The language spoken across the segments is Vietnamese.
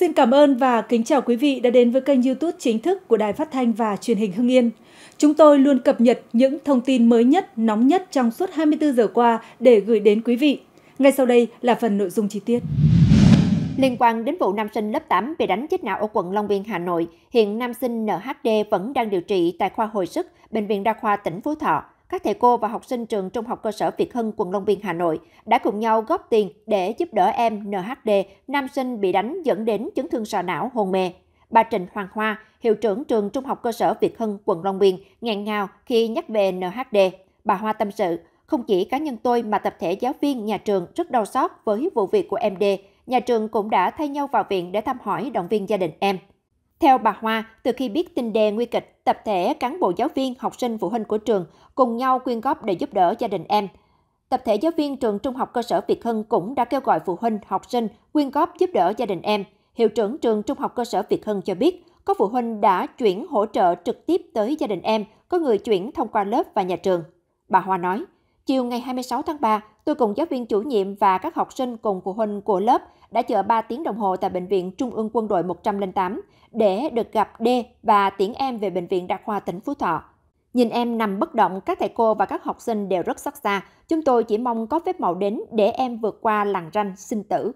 Xin cảm ơn và kính chào quý vị đã đến với kênh YouTube chính thức của Đài Phát thanh và Truyền hình Hưng Yên. Chúng tôi luôn cập nhật những thông tin mới nhất, nóng nhất trong suốt 24 giờ qua để gửi đến quý vị. Ngay sau đây là phần nội dung chi tiết. Liên quan đến vụ nam sinh lớp 8 bị đánh chết não ở quận Long Biên, Hà Nội, hiện nam sinh NHD vẫn đang điều trị tại khoa hồi sức, Bệnh viện Đa khoa tỉnh Phú Thọ các thầy cô và học sinh trường Trung học cơ sở Việt Hưng, quận Long Biên, Hà Nội đã cùng nhau góp tiền để giúp đỡ em NHD, nam sinh bị đánh dẫn đến chấn thương sọ não hôn mê. Bà Trịnh Hoàng Hoa, hiệu trưởng trường Trung học cơ sở Việt Hưng, quận Long Biên, nghẹn ngào khi nhắc về NHD. Bà Hoa tâm sự, không chỉ cá nhân tôi mà tập thể giáo viên nhà trường rất đau xót với vụ việc của em D. Nhà trường cũng đã thay nhau vào viện để thăm hỏi động viên gia đình em. Theo bà Hoa, từ khi biết tin đề nguy kịch, tập thể cán bộ giáo viên, học sinh, phụ huynh của trường cùng nhau quyên góp để giúp đỡ gia đình em. Tập thể giáo viên trường Trung học cơ sở Việt Hưng cũng đã kêu gọi phụ huynh, học sinh quyên góp giúp đỡ gia đình em. Hiệu trưởng trường Trung học cơ sở Việt Hưng cho biết, có phụ huynh đã chuyển hỗ trợ trực tiếp tới gia đình em, có người chuyển thông qua lớp và nhà trường. Bà Hoa nói, chiều ngày 26 tháng 3, Tôi cùng giáo viên chủ nhiệm và các học sinh cùng phụ huynh của lớp đã chờ 3 tiếng đồng hồ tại Bệnh viện Trung ương Quân đội 108 để được gặp D và tiễn em về Bệnh viện Đa khoa tỉnh Phú Thọ. Nhìn em nằm bất động, các thầy cô và các học sinh đều rất xót xa. Chúng tôi chỉ mong có phép màu đến để em vượt qua làn ranh sinh tử.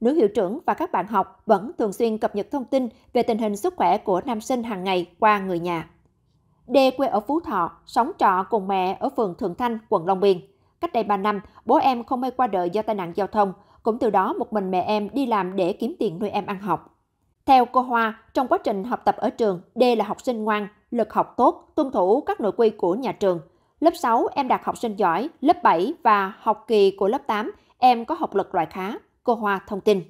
Nữ hiệu trưởng và các bạn học vẫn thường xuyên cập nhật thông tin về tình hình sức khỏe của nam sinh hàng ngày qua người nhà. D quê ở Phú Thọ, sống trọ cùng mẹ ở phường Thượng Thanh, quận Long Biên. Cách đây 3 năm, bố em không may qua đời do tai nạn giao thông. Cũng từ đó một mình mẹ em đi làm để kiếm tiền nuôi em ăn học. Theo cô Hoa, trong quá trình học tập ở trường, D là học sinh ngoan, lực học tốt, tuân thủ các nội quy của nhà trường. Lớp 6 em đạt học sinh giỏi, lớp 7 và học kỳ của lớp 8 em có học lực loại khá, cô Hoa thông tin.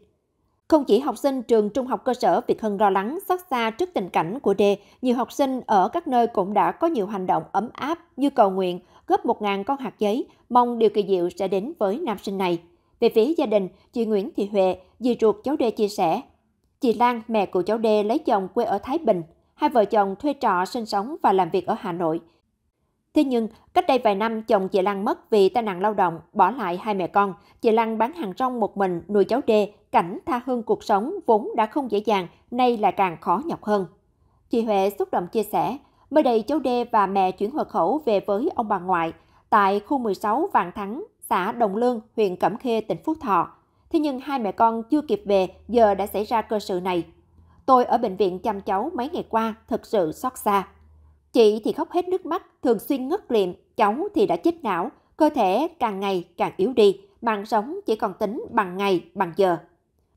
Không chỉ học sinh trường trung học cơ sở Việt Hưng lo lắng xót xa trước tình cảnh của D, nhiều học sinh ở các nơi cũng đã có nhiều hành động ấm áp như cầu nguyện, góp 1.000 con hạt giấy, mong điều kỳ diệu sẽ đến với nam sinh này. Về phía gia đình, chị Nguyễn Thị Huệ, dì ruột cháu Đê chia sẻ. Chị Lan, mẹ của cháu Đê lấy chồng quê ở Thái Bình. Hai vợ chồng thuê trọ sinh sống và làm việc ở Hà Nội. Thế nhưng, cách đây vài năm chồng chị Lan mất vì tai nạn lao động, bỏ lại hai mẹ con. Chị Lan bán hàng rong một mình nuôi cháu Đê, cảnh tha hương cuộc sống vốn đã không dễ dàng, nay lại càng khó nhọc hơn. Chị Huệ xúc động chia sẻ, Mới đây, cháu Đê và mẹ chuyển hộ khẩu về với ông bà ngoại tại khu 16 Vạn Thắng, xã Đồng Lương, huyện Cẩm Khê, tỉnh Phú Thọ. Thế nhưng hai mẹ con chưa kịp về, giờ đã xảy ra cơ sự này. Tôi ở bệnh viện chăm cháu mấy ngày qua, thật sự xót xa. Chị thì khóc hết nước mắt, thường xuyên ngất liệm, cháu thì đã chết não, cơ thể càng ngày càng yếu đi, mạng sống chỉ còn tính bằng ngày, bằng giờ.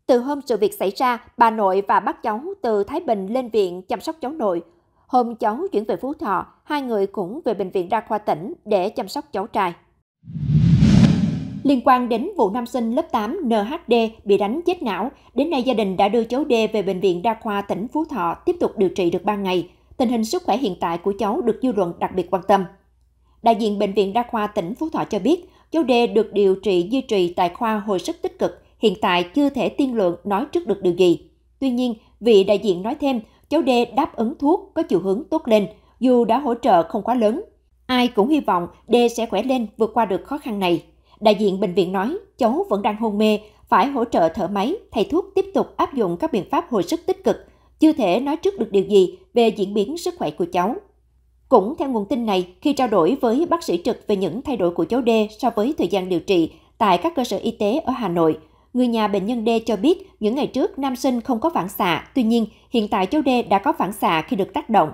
Từ hôm sự việc xảy ra, bà nội và bác cháu từ Thái Bình lên viện chăm sóc cháu nội Hôm cháu chuyển về Phú Thọ, hai người cũng về bệnh viện đa khoa tỉnh để chăm sóc cháu trai. Liên quan đến vụ nam sinh lớp 8 NHD bị đánh chết não, đến nay gia đình đã đưa cháu D về bệnh viện đa khoa tỉnh Phú Thọ tiếp tục điều trị được 3 ngày. Tình hình sức khỏe hiện tại của cháu được dư luận đặc biệt quan tâm. Đại diện bệnh viện đa khoa tỉnh Phú Thọ cho biết, cháu D được điều trị duy trì tại khoa hồi sức tích cực, hiện tại chưa thể tiên lượng nói trước được điều gì. Tuy nhiên, vị đại diện nói thêm, cháu D đáp ứng thuốc có chiều hướng tốt lên, dù đã hỗ trợ không quá lớn. Ai cũng hy vọng D sẽ khỏe lên vượt qua được khó khăn này. Đại diện bệnh viện nói cháu vẫn đang hôn mê, phải hỗ trợ thở máy, thầy thuốc tiếp tục áp dụng các biện pháp hồi sức tích cực, chưa thể nói trước được điều gì về diễn biến sức khỏe của cháu. Cũng theo nguồn tin này, khi trao đổi với bác sĩ trực về những thay đổi của cháu D so với thời gian điều trị tại các cơ sở y tế ở Hà Nội, Người nhà bệnh nhân D cho biết những ngày trước nam sinh không có phản xạ, tuy nhiên hiện tại cháu D đã có phản xạ khi được tác động.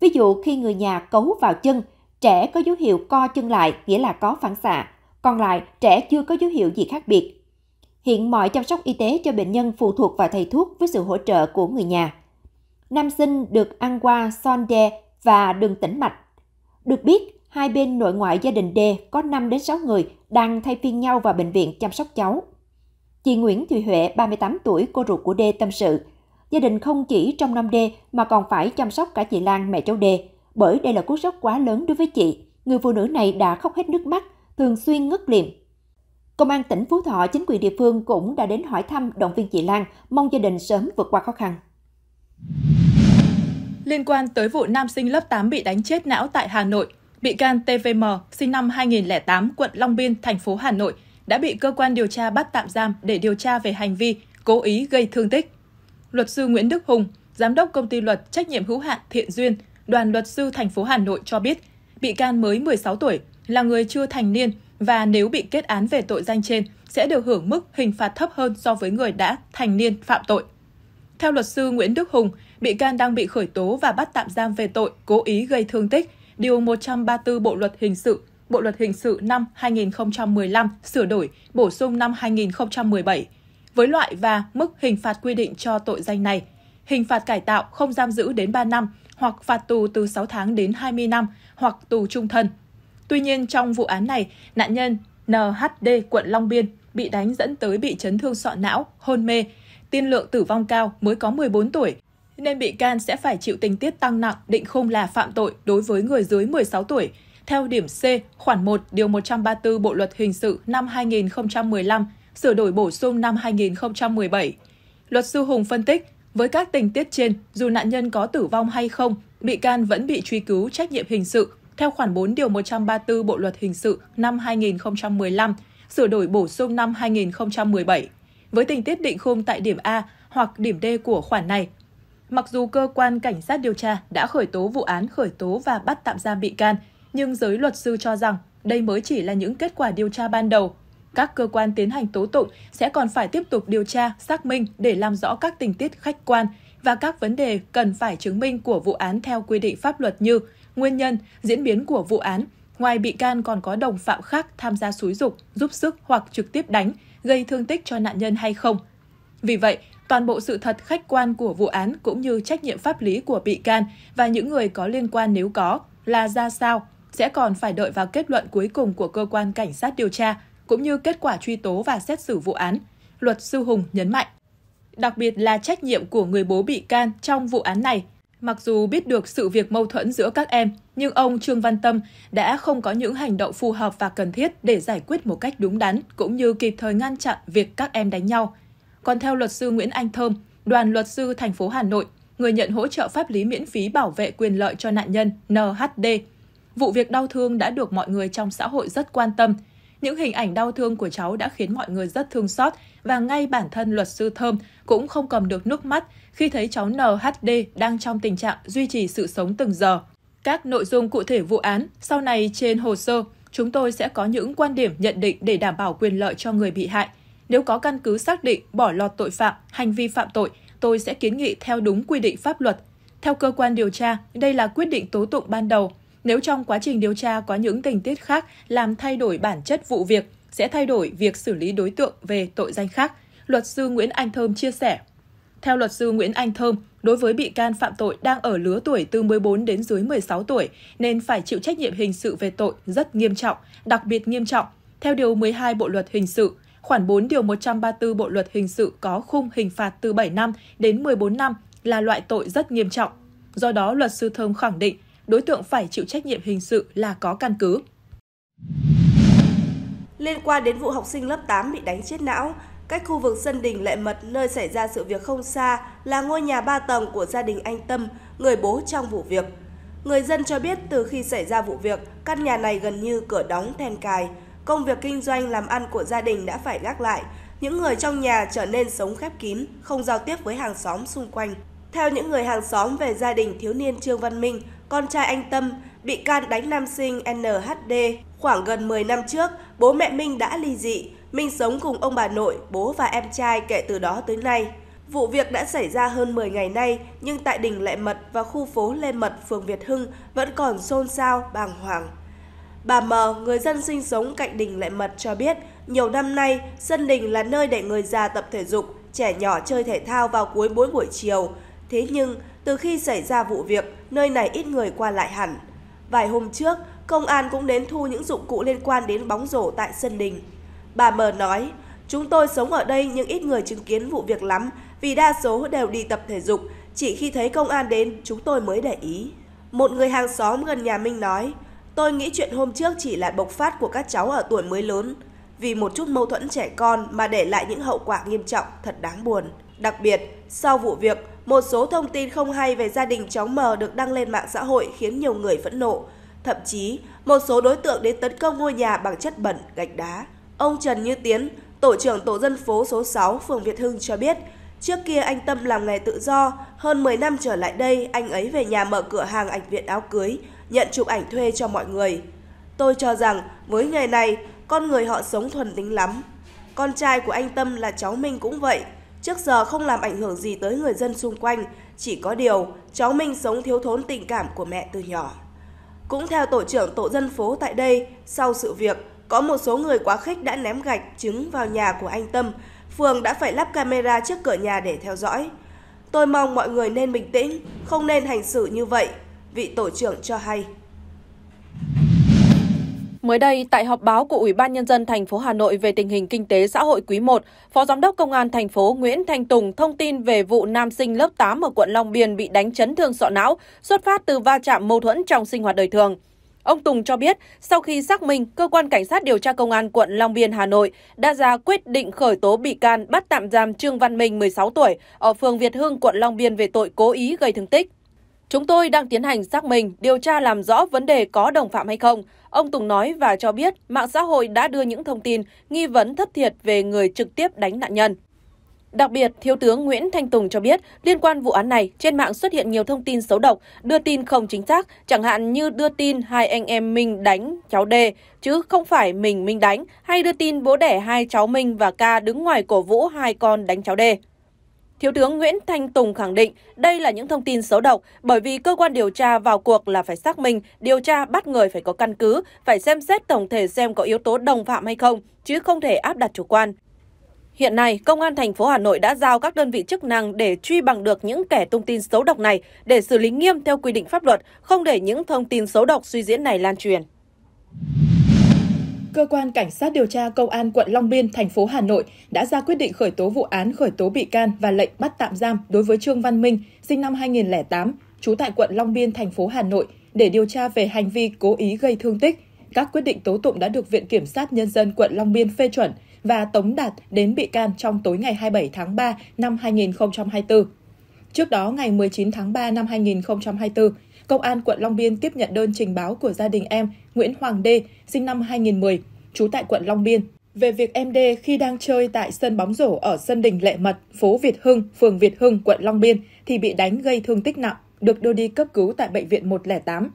Ví dụ khi người nhà cấu vào chân, trẻ có dấu hiệu co chân lại nghĩa là có phản xạ, còn lại trẻ chưa có dấu hiệu gì khác biệt. Hiện mọi chăm sóc y tế cho bệnh nhân phụ thuộc vào thầy thuốc với sự hỗ trợ của người nhà. Nam sinh được ăn qua son đe và đường tĩnh mạch. Được biết, hai bên nội ngoại gia đình D có 5 đến 6 người đang thay phiên nhau vào bệnh viện chăm sóc cháu. Chị Nguyễn Thùy Huệ, 38 tuổi, cô ruột của đê tâm sự. Gia đình không chỉ trong năm đê mà còn phải chăm sóc cả chị Lan, mẹ cháu đê Bởi đây là cú sốc quá lớn đối với chị. Người phụ nữ này đã khóc hết nước mắt, thường xuyên ngất liệm. Công an tỉnh Phú Thọ, chính quyền địa phương cũng đã đến hỏi thăm động viên chị Lan, mong gia đình sớm vượt qua khó khăn. Liên quan tới vụ nam sinh lớp 8 bị đánh chết não tại Hà Nội, bị can TVM, sinh năm 2008, quận Long Biên, thành phố Hà Nội, đã bị cơ quan điều tra bắt tạm giam để điều tra về hành vi cố ý gây thương tích. Luật sư Nguyễn Đức Hùng, giám đốc công ty luật trách nhiệm hữu hạn Thiện Duyên, đoàn luật sư thành phố Hà Nội cho biết, bị can mới 16 tuổi là người chưa thành niên và nếu bị kết án về tội danh trên sẽ được hưởng mức hình phạt thấp hơn so với người đã thành niên phạm tội. Theo luật sư Nguyễn Đức Hùng, bị can đang bị khởi tố và bắt tạm giam về tội cố ý gây thương tích, điều 134 Bộ luật hình sự Bộ luật hình sự năm 2015 sửa đổi, bổ sung năm 2017. Với loại và mức hình phạt quy định cho tội danh này, hình phạt cải tạo không giam giữ đến 3 năm hoặc phạt tù từ 6 tháng đến 20 năm hoặc tù trung thân. Tuy nhiên, trong vụ án này, nạn nhân NHD quận Long Biên bị đánh dẫn tới bị chấn thương sọ não, hôn mê, tiên lượng tử vong cao mới có 14 tuổi, nên bị can sẽ phải chịu tình tiết tăng nặng định khung là phạm tội đối với người dưới 16 tuổi, theo điểm C, khoản 1, điều 134 Bộ luật hình sự năm 2015, sửa đổi bổ sung năm 2017. Luật sư Hùng phân tích, với các tình tiết trên, dù nạn nhân có tử vong hay không, bị can vẫn bị truy cứu trách nhiệm hình sự theo khoản 4 điều 134 Bộ luật hình sự năm 2015, sửa đổi bổ sung năm 2017 với tình tiết định khung tại điểm A hoặc điểm D của khoản này. Mặc dù cơ quan cảnh sát điều tra đã khởi tố vụ án khởi tố và bắt tạm giam bị can, nhưng giới luật sư cho rằng đây mới chỉ là những kết quả điều tra ban đầu. Các cơ quan tiến hành tố tụng sẽ còn phải tiếp tục điều tra, xác minh để làm rõ các tình tiết khách quan và các vấn đề cần phải chứng minh của vụ án theo quy định pháp luật như nguyên nhân, diễn biến của vụ án. Ngoài bị can còn có đồng phạm khác tham gia xúi dục, giúp sức hoặc trực tiếp đánh, gây thương tích cho nạn nhân hay không. Vì vậy, toàn bộ sự thật khách quan của vụ án cũng như trách nhiệm pháp lý của bị can và những người có liên quan nếu có là ra sao sẽ còn phải đợi vào kết luận cuối cùng của cơ quan cảnh sát điều tra, cũng như kết quả truy tố và xét xử vụ án, luật sư Hùng nhấn mạnh. Đặc biệt là trách nhiệm của người bố bị can trong vụ án này. Mặc dù biết được sự việc mâu thuẫn giữa các em, nhưng ông Trương Văn Tâm đã không có những hành động phù hợp và cần thiết để giải quyết một cách đúng đắn cũng như kịp thời ngăn chặn việc các em đánh nhau. Còn theo luật sư Nguyễn Anh Thơm, đoàn luật sư thành phố Hà Nội, người nhận hỗ trợ pháp lý miễn phí bảo vệ quyền lợi cho nạn nhân NHD Vụ việc đau thương đã được mọi người trong xã hội rất quan tâm. Những hình ảnh đau thương của cháu đã khiến mọi người rất thương xót và ngay bản thân luật sư Thơm cũng không cầm được nước mắt khi thấy cháu NHD đang trong tình trạng duy trì sự sống từng giờ. Các nội dung cụ thể vụ án sau này trên hồ sơ, chúng tôi sẽ có những quan điểm nhận định để đảm bảo quyền lợi cho người bị hại. Nếu có căn cứ xác định bỏ lọt tội phạm, hành vi phạm tội, tôi sẽ kiến nghị theo đúng quy định pháp luật. Theo cơ quan điều tra, đây là quyết định tố tụng ban đầu nếu trong quá trình điều tra có những tình tiết khác làm thay đổi bản chất vụ việc, sẽ thay đổi việc xử lý đối tượng về tội danh khác, luật sư Nguyễn Anh Thơm chia sẻ. Theo luật sư Nguyễn Anh Thơm, đối với bị can phạm tội đang ở lứa tuổi từ 14 đến dưới 16 tuổi nên phải chịu trách nhiệm hình sự về tội rất nghiêm trọng, đặc biệt nghiêm trọng. Theo điều 12 Bộ luật hình sự, khoản 4 điều 134 Bộ luật hình sự có khung hình phạt từ 7 năm đến 14 năm là loại tội rất nghiêm trọng. Do đó, luật sư Thơm khẳng định đối tượng phải chịu trách nhiệm hình sự là có căn cứ. Liên quan đến vụ học sinh lớp 8 bị đánh chết não, cách khu vực sân đình Lệ Mật nơi xảy ra sự việc không xa là ngôi nhà 3 tầng của gia đình anh Tâm, người bố trong vụ việc. Người dân cho biết từ khi xảy ra vụ việc, căn nhà này gần như cửa đóng then cài. Công việc kinh doanh làm ăn của gia đình đã phải gác lại. Những người trong nhà trở nên sống khép kín, không giao tiếp với hàng xóm xung quanh. Theo những người hàng xóm về gia đình thiếu niên Trương Văn Minh, con trai anh Tâm, bị can đánh nam sinh NHD. Khoảng gần 10 năm trước, bố mẹ Minh đã ly dị, Minh sống cùng ông bà nội, bố và em trai kể từ đó tới nay. Vụ việc đã xảy ra hơn 10 ngày nay, nhưng tại đỉnh Lệ Mật và khu phố Lê Mật, phường Việt Hưng vẫn còn xôn xao, bàng hoàng. Bà mờ người dân sinh sống cạnh đỉnh Lệ Mật cho biết, nhiều năm nay, sân đình là nơi để người già tập thể dục, trẻ nhỏ chơi thể thao vào cuối mỗi buổi chiều. Thế nhưng, từ khi xảy ra vụ việc, nơi này ít người qua lại hẳn. Vài hôm trước, công an cũng đến thu những dụng cụ liên quan đến bóng rổ tại sân đình. Bà mờ nói, chúng tôi sống ở đây nhưng ít người chứng kiến vụ việc lắm vì đa số đều đi tập thể dục, chỉ khi thấy công an đến chúng tôi mới để ý. Một người hàng xóm gần nhà Minh nói, tôi nghĩ chuyện hôm trước chỉ là bộc phát của các cháu ở tuổi mới lớn. Vì một chút mâu thuẫn trẻ con mà để lại những hậu quả nghiêm trọng thật đáng buồn. Đặc biệt, sau vụ việc, một số thông tin không hay về gia đình cháu M được đăng lên mạng xã hội khiến nhiều người phẫn nộ. Thậm chí, một số đối tượng đến tấn công ngôi nhà bằng chất bẩn, gạch đá. Ông Trần Như Tiến, tổ trưởng tổ dân phố số 6, phường Việt Hưng cho biết, trước kia anh Tâm làm nghề tự do, hơn 10 năm trở lại đây anh ấy về nhà mở cửa hàng ảnh viện áo cưới, nhận chụp ảnh thuê cho mọi người. Tôi cho rằng với nghề này, con người họ sống thuần tính lắm. Con trai của anh Tâm là cháu Minh cũng vậy, Trước giờ không làm ảnh hưởng gì tới người dân xung quanh, chỉ có điều cháu Minh sống thiếu thốn tình cảm của mẹ từ nhỏ. Cũng theo tổ trưởng tổ dân phố tại đây, sau sự việc, có một số người quá khích đã ném gạch, trứng vào nhà của anh Tâm. Phường đã phải lắp camera trước cửa nhà để theo dõi. Tôi mong mọi người nên bình tĩnh, không nên hành xử như vậy, vị tổ trưởng cho hay. Mới đây, tại họp báo của Ủy ban Nhân dân thành phố Hà Nội về tình hình kinh tế xã hội quý 1, Phó Giám đốc Công an thành phố Nguyễn Thanh Tùng thông tin về vụ nam sinh lớp 8 ở quận Long Biên bị đánh chấn thương sọ não, xuất phát từ va chạm mâu thuẫn trong sinh hoạt đời thường. Ông Tùng cho biết, sau khi xác minh, cơ quan cảnh sát điều tra công an quận Long Biên, Hà Nội đã ra quyết định khởi tố bị can bắt tạm giam Trương Văn Minh, 16 tuổi, ở phường Việt Hưng, quận Long Biên về tội cố ý gây thương tích. Chúng tôi đang tiến hành xác minh, điều tra làm rõ vấn đề có đồng phạm hay không. Ông Tùng nói và cho biết mạng xã hội đã đưa những thông tin nghi vấn thất thiệt về người trực tiếp đánh nạn nhân. Đặc biệt, Thiếu tướng Nguyễn Thanh Tùng cho biết, liên quan vụ án này, trên mạng xuất hiện nhiều thông tin xấu độc, đưa tin không chính xác, chẳng hạn như đưa tin hai anh em Minh đánh cháu D, chứ không phải mình Minh đánh, hay đưa tin bố đẻ hai cháu Minh và Ca đứng ngoài cổ vũ hai con đánh cháu D. Thiếu tướng Nguyễn Thanh Tùng khẳng định đây là những thông tin xấu độc bởi vì cơ quan điều tra vào cuộc là phải xác minh, điều tra bắt người phải có căn cứ, phải xem xét tổng thể xem có yếu tố đồng phạm hay không, chứ không thể áp đặt chủ quan. Hiện nay, Công an thành phố Hà Nội đã giao các đơn vị chức năng để truy bằng được những kẻ tung tin xấu độc này, để xử lý nghiêm theo quy định pháp luật, không để những thông tin xấu độc suy diễn này lan truyền cơ quan cảnh sát điều tra công an quận Long Biên, thành phố Hà Nội đã ra quyết định khởi tố vụ án khởi tố bị can và lệnh bắt tạm giam đối với Trương Văn Minh, sinh năm 2008, trú tại quận Long Biên, thành phố Hà Nội để điều tra về hành vi cố ý gây thương tích. Các quyết định tố tụng đã được Viện Kiểm sát Nhân dân quận Long Biên phê chuẩn và tống đạt đến bị can trong tối ngày 27 tháng 3 năm 2024. Trước đó, ngày 19 tháng 3 năm 2024, Công an quận Long Biên tiếp nhận đơn trình báo của gia đình em Nguyễn Hoàng Đê, sinh năm 2010, trú tại quận Long Biên, về việc em D khi đang chơi tại sân bóng rổ ở sân đình Lệ Mật, phố Việt Hưng, phường Việt Hưng, quận Long Biên thì bị đánh gây thương tích nặng, được đưa đi cấp cứu tại bệnh viện 108.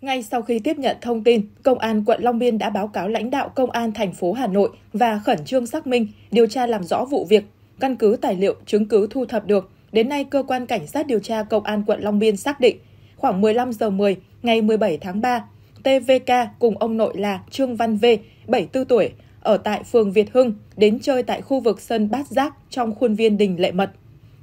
Ngay sau khi tiếp nhận thông tin, Công an quận Long Biên đã báo cáo lãnh đạo Công an thành phố Hà Nội và khẩn trương xác minh, điều tra làm rõ vụ việc. Căn cứ tài liệu, chứng cứ thu thập được, đến nay cơ quan cảnh sát điều tra Công an quận Long Biên xác định khoảng 15 giờ 10 ngày 17 tháng 3, TVK cùng ông nội là Trương Văn V, 74 tuổi, ở tại phường Việt Hưng, đến chơi tại khu vực sân Bát Giác trong khuôn viên đình Lệ Mật.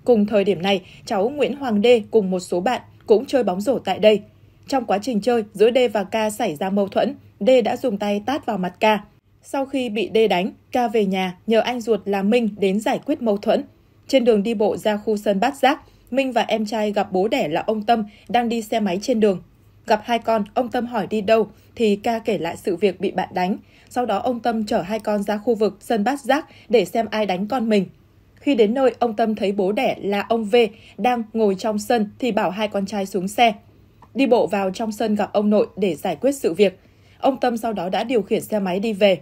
Cùng thời điểm này, cháu Nguyễn Hoàng Đê cùng một số bạn cũng chơi bóng rổ tại đây. Trong quá trình chơi, giữa Đê và Ca xảy ra mâu thuẫn, Đê đã dùng tay tát vào mặt Ca. Sau khi bị Đê đánh, Ca về nhà nhờ anh ruột là Minh đến giải quyết mâu thuẫn. Trên đường đi bộ ra khu sân Bát Giác, Minh và em trai gặp bố đẻ là ông Tâm đang đi xe máy trên đường. Gặp hai con, ông Tâm hỏi đi đâu, thì ca kể lại sự việc bị bạn đánh. Sau đó ông Tâm chở hai con ra khu vực sân bát giác để xem ai đánh con mình. Khi đến nơi, ông Tâm thấy bố đẻ là ông V đang ngồi trong sân thì bảo hai con trai xuống xe. Đi bộ vào trong sân gặp ông nội để giải quyết sự việc. Ông Tâm sau đó đã điều khiển xe máy đi về.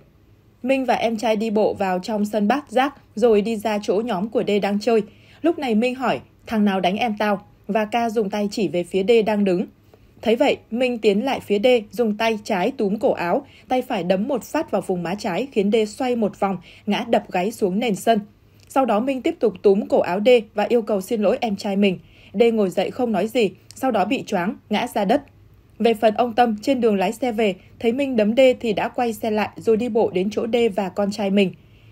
Minh và em trai đi bộ vào trong sân bát giác rồi đi ra chỗ nhóm của D đang chơi. Lúc này Minh hỏi Thằng nào đánh em tao? Và ca dùng tay chỉ về phía D đang đứng. Thấy vậy, Minh tiến lại phía D, dùng tay trái túm cổ áo, tay phải đấm một phát vào vùng má trái khiến D xoay một vòng, ngã đập gáy xuống nền sân. Sau đó Minh tiếp tục túm cổ áo D và yêu cầu xin lỗi em trai mình. D ngồi dậy không nói gì, sau đó bị choáng, ngã ra đất. Về phần ông Tâm, trên đường lái xe về, thấy Minh đấm D thì đã quay xe lại rồi đi bộ đến chỗ D và con trai mình.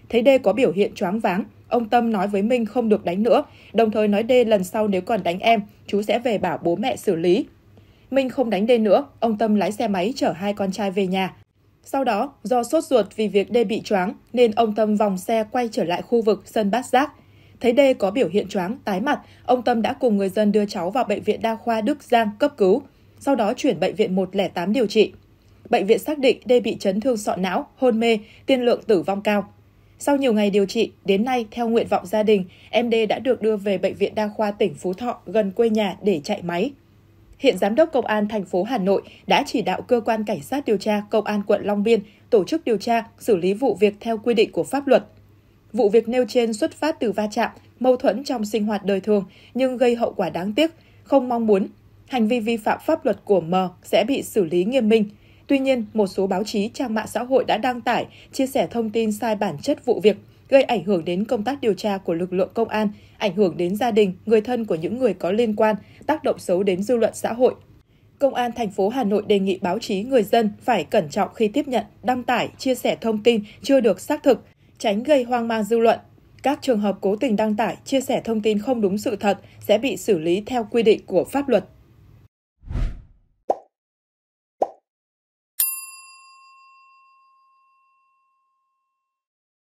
Thấy D có biểu hiện choáng váng, ông Tâm nói với Minh không được đánh nữa, đồng thời nói D lần sau nếu còn đánh em, chú sẽ về bảo bố mẹ xử lý. Minh không đánh D nữa, ông Tâm lái xe máy chở hai con trai về nhà. Sau đó, do sốt ruột vì việc D bị choáng nên ông Tâm vòng xe quay trở lại khu vực sân bát giác. Thấy D có biểu hiện choáng, tái mặt, ông Tâm đã cùng người dân đưa cháu vào bệnh viện đa khoa Đức Giang cấp cứu, sau đó chuyển bệnh viện 108 điều trị. Bệnh viện xác định D bị chấn thương sọ não, hôn mê, tiên lượng tử vong cao. Sau nhiều ngày điều trị, đến nay theo nguyện vọng gia đình, em D đã được đưa về bệnh viện đa khoa tỉnh Phú Thọ gần quê nhà để chạy máy. Hiện giám đốc công an thành phố Hà Nội đã chỉ đạo cơ quan cảnh sát điều tra công an quận Long Biên tổ chức điều tra, xử lý vụ việc theo quy định của pháp luật. Vụ việc nêu trên xuất phát từ va chạm, mâu thuẫn trong sinh hoạt đời thường nhưng gây hậu quả đáng tiếc, không mong muốn. Hành vi vi phạm pháp luật của M sẽ bị xử lý nghiêm minh. Tuy nhiên, một số báo chí, trang mạng xã hội đã đăng tải, chia sẻ thông tin sai bản chất vụ việc, gây ảnh hưởng đến công tác điều tra của lực lượng công an, ảnh hưởng đến gia đình, người thân của những người có liên quan, tác động xấu đến dư luận xã hội. Công an thành phố Hà Nội đề nghị báo chí người dân phải cẩn trọng khi tiếp nhận, đăng tải, chia sẻ thông tin chưa được xác thực, tránh gây hoang mang dư luận. Các trường hợp cố tình đăng tải, chia sẻ thông tin không đúng sự thật sẽ bị xử lý theo quy định của pháp luật.